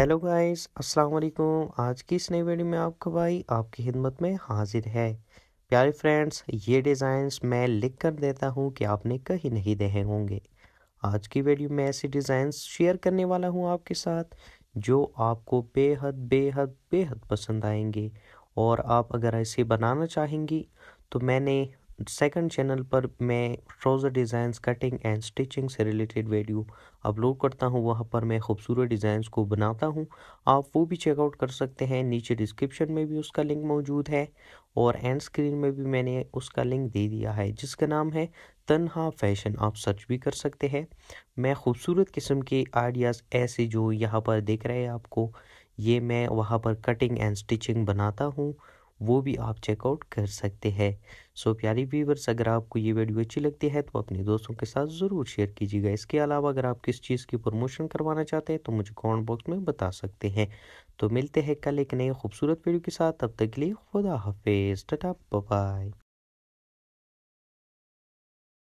hello guys अस्सलाम वालेकुम आज की इस नई वीडियो में आपका भाई आपकी खिदमत में हाजिर है प्यारे फ्रेंड्स ये डिज़ाइंस मैं लिख कर देता हूँ कि आपने कहीं नहीं देखे होंगे आज की वीडियो में ऐसे डिज़ाइंस शेयर करने वाला हूँ आपके साथ जो आपको बेहद बेहद बेहद पसंद आएंगे और आप अगर ऐसे बनाना चाहेंगी तो मैंने सेकंड चैनल पर मैं trouser designs cutting and stitching से रिलेटेड वीडियो अपलोड करता हूँ वहाँ पर मैं खूबसूरत डिज़ाइंस को बनाता हूँ आप वो भी चेकआउट कर सकते हैं नीचे डिस्क्रिप्शन में भी उसका लिंक मौजूद है और एंड स्क्रीन में भी मैंने उसका लिंक दे दिया है जिसका नाम है तनहा फैशन आप सर्च भी कर सकते हैं मैं खूबसूरत किस्म के आइडियाज़ ऐसे जो यहाँ पर देख रहे हैं आपको ये मैं वहाँ पर कटिंग एंड स्टिचिंग बनाता हूँ वो भी आप चेकआउट कर सकते हैं सो प्यारी व्यूवर्स अगर आपको ये वीडियो अच्छी लगती है तो अपने दोस्तों के साथ ज़रूर शेयर कीजिएगा इसके अलावा अगर आप किस चीज़ की प्रमोशन करवाना चाहते हैं तो मुझे कमेंट बॉक्स में बता सकते हैं तो मिलते हैं कल एक नए खूबसूरत वीडियो के साथ तब तक के लिए खुदा हाफिज़ टाटा बाय